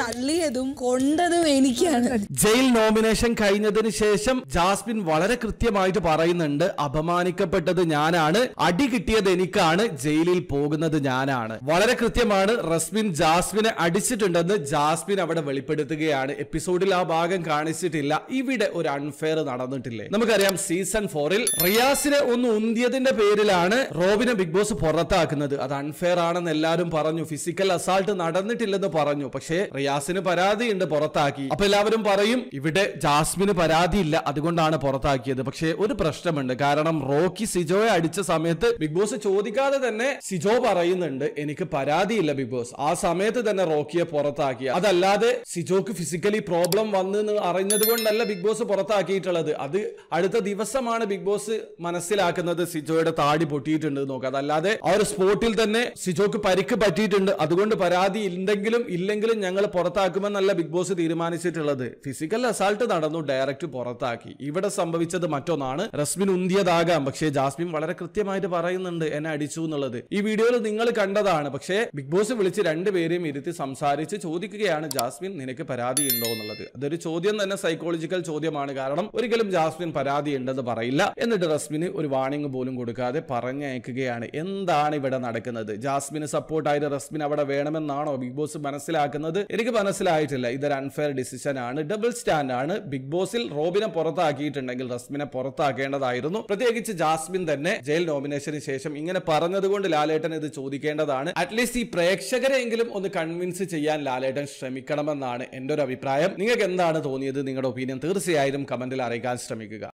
തള്ളിയതും കൊണ്ടതും എനിക്കാണ് jail nomination കഴിഞ്ഞതിന് ശേഷം ജാസ്മിൻ വളരെ കൃത്യമായിട്ട് പറയുന്നുണ്ട് അപമാനിക്കപ്പെട്ടത് ഞാനാണ് അടി കിട്ടിയത് എനിക്കാണ് ജയിലിൽ പോകുന്നത് ഞാനാണ് വളരെ കൃത്യമാണ് റസ്മിൻ ജാസ്മിനെ അടിച്ചിട്ടുണ്ടെന്ന് ജാസ്മിൻ അവിടെ വെളിപ്പെടുത്തുകയാണ് എപ്പിസോഡിൽ ആ ഭാഗം കാണിച്ചിട്ടില്ല ഇവിടെ ഒരു അൺഫെയർ നടന്നിട്ടില്ലേ നമുക്കറിയാം സീസൺ ഫോറിൽ റിയാസിനെ ഒന്ന് ഉന്തിയതിന്റെ പേരിലാണ് റോബിനെ ബിഗ് ബോസ് പുറത്താക്കുന്നത് അത് അൺഫെയർ ആണെന്ന് എല്ലാവരും പറഞ്ഞു ഫിസിക്കൽ അസാൾട്ട് നടന്നിട്ടില്ലെന്ന് പറഞ്ഞു പക്ഷേ റിയാസിന് പരാതിയുണ്ട് പുറത്താക്കി അപ്പൊ എല്ലാവരും പറയും ഇവിടെ ജാസ്മിന് പരാതിയില്ല അതുകൊണ്ടാണ് പുറത്താക്കിയത് പക്ഷേ ഒരു പ്രശ്നമുണ്ട് കാരണം റോക്കി സിജോയെ അടിച്ച സമയത്ത് ബിഗ് ബോസ് ചോദിക്കാതെ തന്നെ സിജോ പറയുന്നുണ്ട് എനിക്ക് പരാതിയില്ല ബിഗ് ബോസ് ആ സമയത്ത് തന്നെ റോക്കിയെ പുറത്താക്കി അതല്ലാതെ സിജോക്ക് ഫിസിക്കലി പ്രോബ്ലം വന്നു അറിഞ്ഞത് കൊണ്ടല്ല ബിഗ് ബോസ് പുറത്താക്കിയിട്ടുള്ളത് അത് അടുത്ത ദിവസമാണ് ബിഗ് ബോസ് മനസ്സിലാക്കുന്നത് സിജോയുടെ താടി പൊട്ടിയിട്ടുണ്ട് നോക്കുക അതല്ലാതെ ആ ഒരു സ്പോട്ടിൽ തന്നെ സിജോക്ക് പരിക്ക് പറ്റിയിട്ടുണ്ട് അതുകൊണ്ട് പരാതി ഉണ്ടെങ്കിലും ഇല്ലെങ്കിലും ഞങ്ങൾ പുറത്താക്കുമെന്നല്ല ബിഗ് ബോസ് തീരുമാനിച്ചിട്ടുള്ളത് ഫിസിക്കൽ അസാൾട്ട് നടന്നു ഡയറക്റ്റ് പുറത്താക്കി ഇവിടെ സംഭവിച്ചത് മറ്റൊന്നാണ് റസ്മിൻ ഉന്തിയതാകാം പക്ഷേ ജാസ്മിൻ വളരെ കൃത്യമായിട്ട് പറയുന്നുണ്ട് എന്നെ അടിച്ചു എന്നുള്ളത് ഈ വീഡിയോയിൽ നിങ്ങൾ കണ്ടതാണ് പക്ഷേ ബിഗ് ബോസ് വിളിച്ച് രണ്ടുപേരെയും ഇരുത്തി സംസാരിച്ച് ചോദിക്കുകയാണ് ജാസ്മിൻ നിനക്ക് പരാതി ഉണ്ടോ എന്നുള്ളത് അതൊരു ചോദ്യം തന്നെ സൈക്കോളജിക്കൽ ചോദ്യമാണ് കാരണം ഒരിക്കലും ജാസ്മിൻ പരാതി ഉണ്ടെന്ന് പറയില്ല എന്നിട്ട് റസ്മിന് ഒരു വാണിംഗ് പോലും കൊടുക്കാതെ പറഞ്ഞയക്കുകയാണ് എന്താണ് ഇവിടെ നടക്കുന്നത് ജാസ്മിന് സപ്പോർട്ടായിട്ട് റസ്മിൻ അവിടെ വേണമെന്നാണോ ബിഗ് ബോസ് മനസ്സിലാക്കുന്നത് എനിക്ക് മനസ്സിലായിട്ടില്ല ഇതൊരു അൺഫെയർ ഡിസിഷൻ ആണ് ഡബിൾ സ്റ്റാൻഡ് ആണ് ബിഗ് ബോസിൽ റോബിനെ പുറത്താക്കിയിട്ടുണ്ടെങ്കിൽ റസ്മിനെ പുറത്താക്കേണ്ടതായിരുന്നു പ്രത്യേകിച്ച് ജാസ്മിൻ തന്നെ ജയിൽ നോമിനേഷന് ശേഷം ഇങ്ങനെ പറഞ്ഞതുകൊണ്ട് ലാലേട്ടൻ ഇത് ചോദിക്കേണ്ടതാണ് അറ്റ്ലീസ്റ്റ് ഈ പ്രേക്ഷകരെങ്കിലും ഒന്ന് കൺവിൻസ് ചെയ്യാൻ ലാലേട്ടൻ ശ്രമിക്കണമെന്നാണ് എൻ്റെ ഒരു അഭിപ്രായം നിങ്ങൾക്ക് എന്താണ് തോന്നിയത് നിങ്ങളുടെ ഒപ്പീനിയൻ തീർച്ചയായും കമന്റിൽ അറിയിക്കാൻ ശ്രമിക്കുക